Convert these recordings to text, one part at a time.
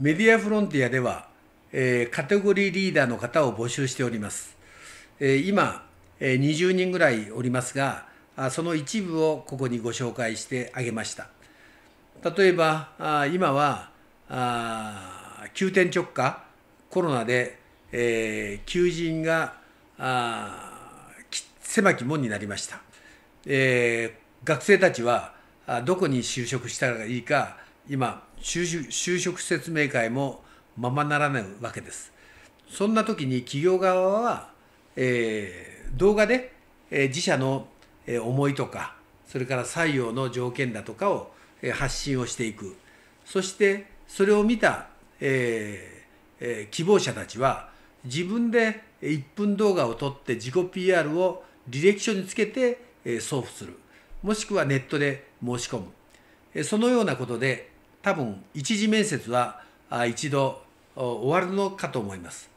メディアフロンティアでは、えー、カテゴリーリーダーの方を募集しております。えー、今、えー、20人ぐらいおりますが、その一部をここにご紹介してあげました。例えば、あ今はあ、急転直下、コロナで、えー、求人があ狭き門になりました。えー、学生たちはどこに就職したらいいか、今就職説明会もままならないわけです。そんな時に企業側は、えー、動画で、えー、自社の思いとかそれから採用の条件だとかを発信をしていくそしてそれを見た、えーえー、希望者たちは自分で1分動画を撮って自己 PR を履歴書につけて送付するもしくはネットで申し込むそのようなことで多分一次面接は一度終わるのかと思います。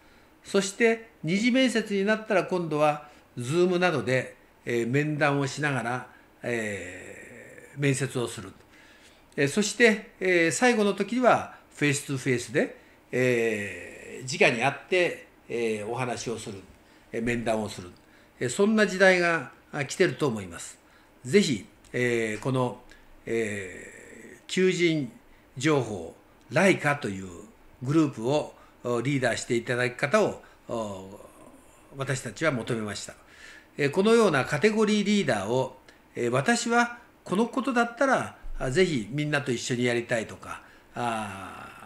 そして二次面接になったら今度はズームなどで面談をしながら、えー、面接をする。そして、えー、最後の時はフェイス2フェイスで、えー、直に会って、えー、お話をする、え面談をする、えそんな時代が来てると思います。ぜひ、えこのえー、求人情報ライカというグループをリーダーしていただき方を私たちは求めました。このようなカテゴリーリーダーを私はこのことだったらぜひみんなと一緒にやりたいとか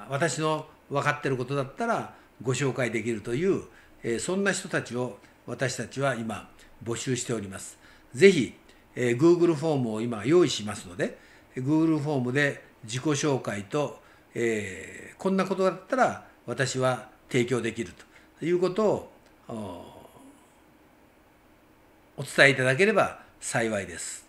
私の分かってることだったらご紹介できるというそんな人たちを私たちは今募集しております。ぜひ Google フォームを今用意しますので Google フォームで自己紹介と、えー、こんなことだったら私は提供できるということをお伝えいただければ幸いです。